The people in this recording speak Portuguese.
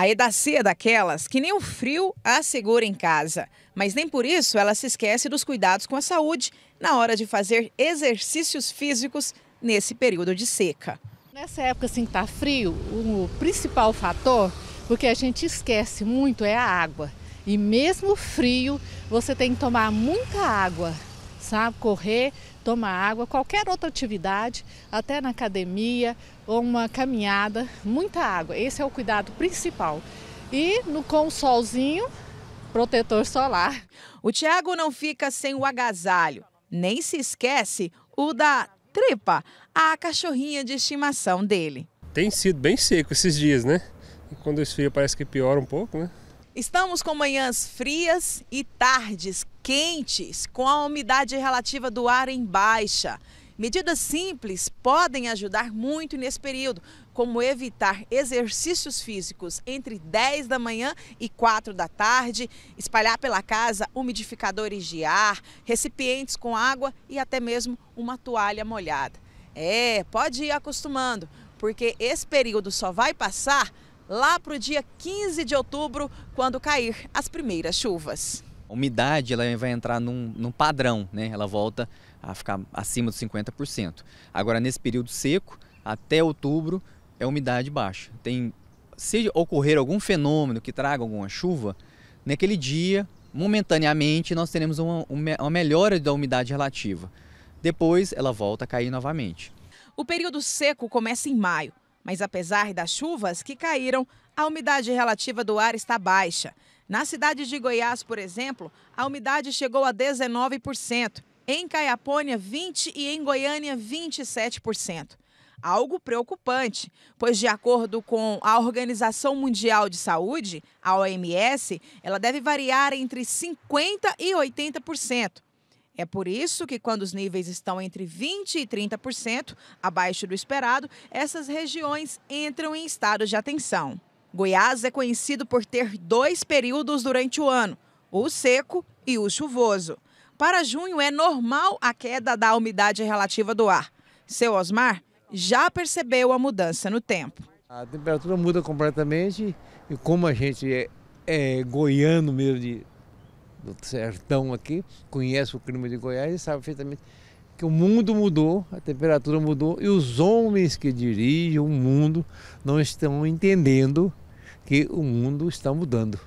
A Edacê é daquelas que nem o frio a segura em casa, mas nem por isso ela se esquece dos cuidados com a saúde na hora de fazer exercícios físicos nesse período de seca. Nessa época assim que tá frio, o principal fator, porque a gente esquece muito, é a água. E mesmo frio, você tem que tomar muita água sabe? Correr, tomar água, qualquer outra atividade, até na academia ou uma caminhada, muita água. Esse é o cuidado principal. E no, com o solzinho, protetor solar. O Tiago não fica sem o agasalho, nem se esquece o da Tripa, a cachorrinha de estimação dele. Tem sido bem seco esses dias, né? E quando esfria parece que piora um pouco, né? Estamos com manhãs frias e tardes quentes, com a umidade relativa do ar em baixa. Medidas simples podem ajudar muito nesse período, como evitar exercícios físicos entre 10 da manhã e 4 da tarde, espalhar pela casa umidificadores de ar, recipientes com água e até mesmo uma toalha molhada. É, pode ir acostumando, porque esse período só vai passar lá para o dia 15 de outubro, quando cair as primeiras chuvas. A umidade ela vai entrar num, num padrão, né? ela volta a ficar acima dos 50%. Agora, nesse período seco, até outubro, é umidade baixa. Tem, se ocorrer algum fenômeno que traga alguma chuva, naquele dia, momentaneamente, nós teremos uma, uma melhora da umidade relativa. Depois, ela volta a cair novamente. O período seco começa em maio. Mas apesar das chuvas que caíram, a umidade relativa do ar está baixa. Na cidade de Goiás, por exemplo, a umidade chegou a 19%, em Caiapônia 20% e em Goiânia 27%. Algo preocupante, pois, de acordo com a Organização Mundial de Saúde, a OMS, ela deve variar entre 50% e 80%. É por isso que, quando os níveis estão entre 20% e 30%, abaixo do esperado, essas regiões entram em estado de atenção. Goiás é conhecido por ter dois períodos durante o ano: o seco e o chuvoso. Para junho é normal a queda da umidade relativa do ar. Seu Osmar já percebeu a mudança no tempo. A temperatura muda completamente e como a gente é, é goiano mesmo de do sertão aqui, conhece o clima de Goiás e sabe perfeitamente que o mundo mudou, a temperatura mudou e os homens que dirigem o mundo não estão entendendo que o mundo está mudando.